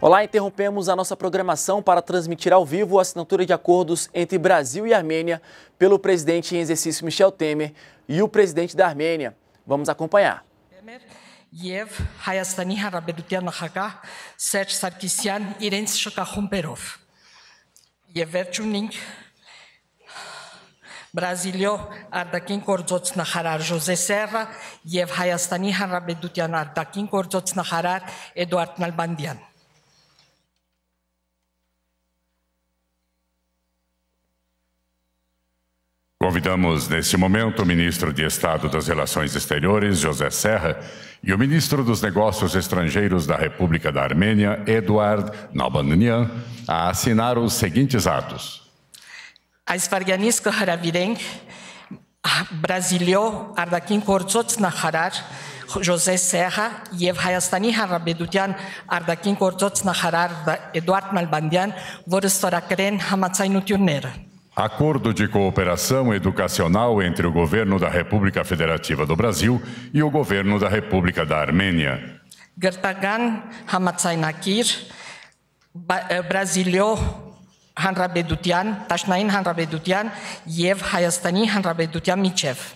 Olá, interrompemos a nossa programação para transmitir ao vivo a assinatura de acordos entre Brasil e Armênia pelo presidente em exercício Michel Temer e o presidente da Armênia. Vamos acompanhar. Temer. Բրազիլիո արդակին José Serra e եւ Հայաստանի Ardakin արդակին գործոցնախարար Էդուարդ Նալբանդյան։ Convidamos neste momento o ministro de Estado das Relações Exteriores, José Serra, e o ministro dos Negócios Estrangeiros da República da Armênia, Eduard Nalbandian, a assinar os seguintes atos. Azvarganist Karabirenk, Brasilio Ardakin na Harar, José Serra, Yev Hayastani Harabedutyan, Ardakin na Harar, Eduard Malbandian, Vorestorakren Hamatsainutunera. Acordo de cooperação educacional entre o Governo da República Federativa do Brasil e o Governo da República da Armênia. Gertagan Hamatsainakir, Brasilio Հանրապետության, Տաշնային Հանրապետության եւ Հայաստանի Հանրապետության միջև։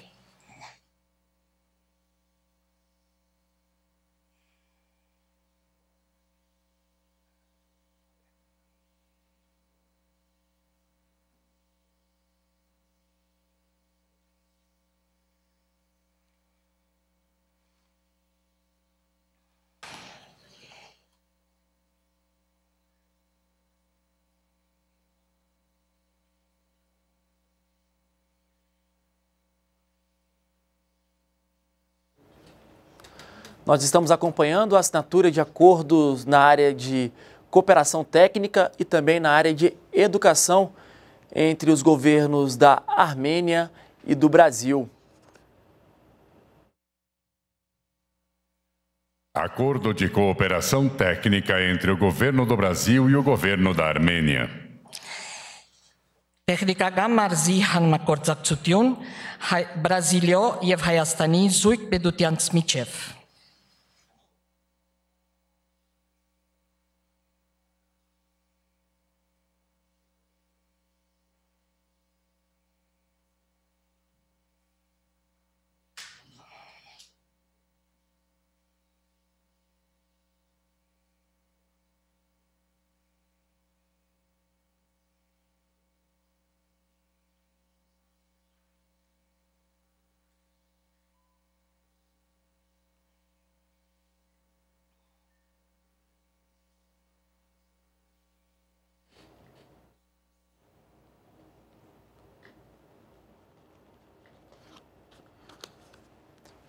Nós estamos acompanhando a assinatura de acordos na área de cooperação técnica e também na área de educação entre os governos da Armênia e do Brasil. Acordo de cooperação técnica entre o governo do Brasil e o governo da Armênia. Տեխնիկական մարզի համակորձակցություն Բրազիլիո եւ Հայաստանի zuik պետությանց smichev.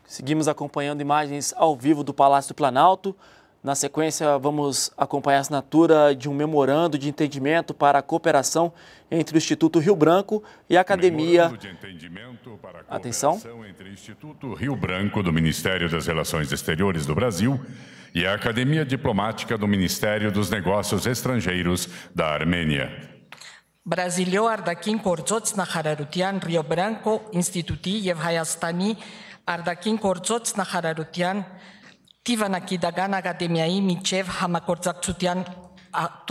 Seguimos acompanhando imagens ao vivo do Palácio do Planalto. Na sequência, vamos acompanhar a assinatura de um memorando de entendimento para a cooperação entre o Instituto Rio Branco e a Academia. A Atenção. Entre o Instituto Rio Branco do Ministério das Relações Exteriores do Brasil e a Academia Diplomática do Ministério dos Negócios Estrangeiros da Armênia. Brasilio արդակին գործոց նախարարության Rio Branco ինստիտուտի եւ արդակին գործոց նախարարության Տիվանակիդական ակադեմիայի միջև համագործակցության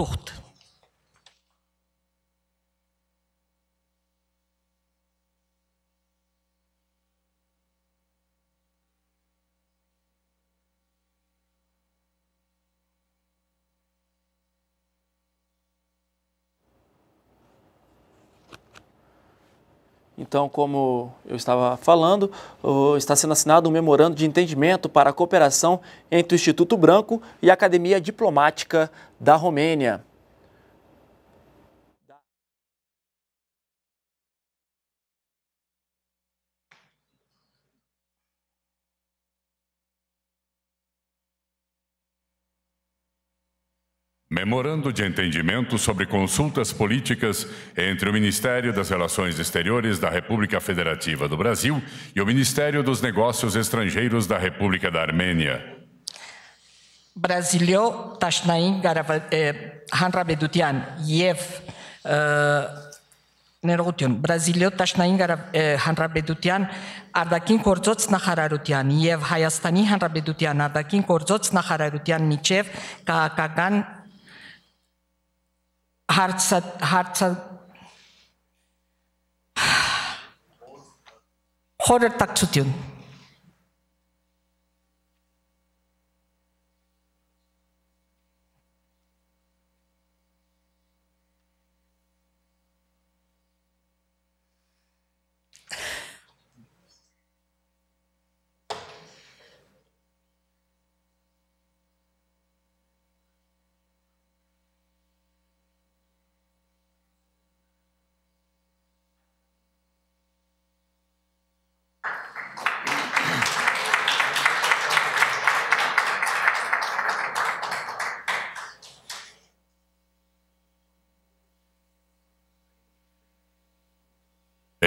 տուղթ։ Então, como eu estava falando, está sendo assinado um memorando de entendimento para a cooperação entre o Instituto Branco e a Academia Diplomática da Romênia. Memorando de Entendimento sobre Consultas Políticas entre o Ministério das Relações Exteriores da República Federativa do Brasil e o Ministério dos Negócios Estrangeiros da República da Armênia. Brasilio Tashnain Hanrabedutian Yev ներողություն բրազիլիո տաշնային հանրապետության արդակին գործոց նախարարության եւ հայաստանի հանրապետության արդակին գործոց նախարարության միջև քաղաքական heart, heart horror tak sutun.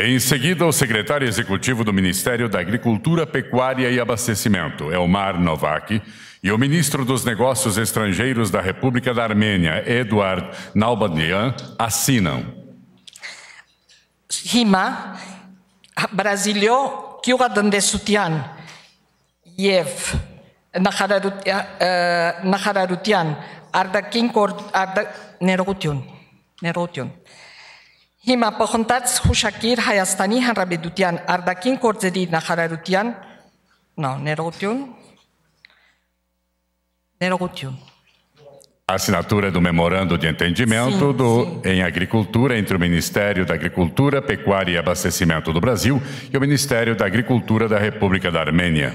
Em seguida, o secretário executivo do Ministério da Agricultura, Pecuária e Abastecimento, Elmar Novak, e o ministro dos Negócios Estrangeiros da República da Armênia, Eduard Nalbandian, assinam. Rima, Brasilio, Yev, eh, eh, Nahararutian, Ardakin Հիմա փոխընթաց հուշակիր Հայաստանի Հանրապետության արդակին գործերի նախարարության նո ներողություն ներողություն Assinatura do Memorando de Entendimento sim, do, sim. em Agricultura entre o Ministério da Agricultura, Pecuária e Abastecimento do Brasil e o Ministério da Agricultura da República da Armênia.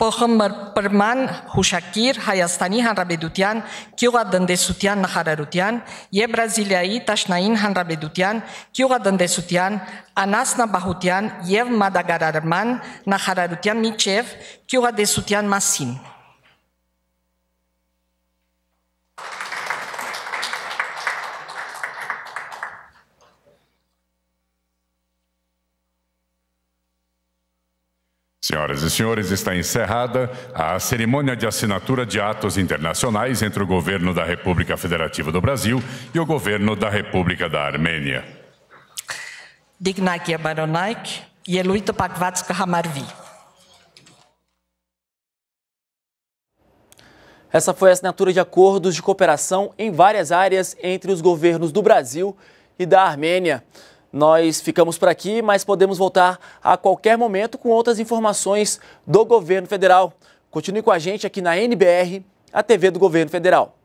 փոխմբռման հուշակիր Հայաստանի Հանրապետության գյուղատնտեսության նախարարության եւ Բրազիլիայի Տաշնային Հանրապետության գյուղատնտեսության անասնապահության եւ մադագարարման նախարարության միջև գյուղատնտեսության մասին։ Senhoras e senhores, está encerrada a cerimônia de assinatura de atos internacionais entre o governo da República Federativa do Brasil e o governo da República da Armênia. Dignaik Baronaik, Yeluita Pakvatska Hamarvi. Essa foi a assinatura de acordos de cooperação em várias áreas entre os governos do Brasil e da Armênia. Nós ficamos por aqui, mas podemos voltar a qualquer momento com outras informações do governo federal. Continue com a gente aqui na NBR, a TV do governo federal.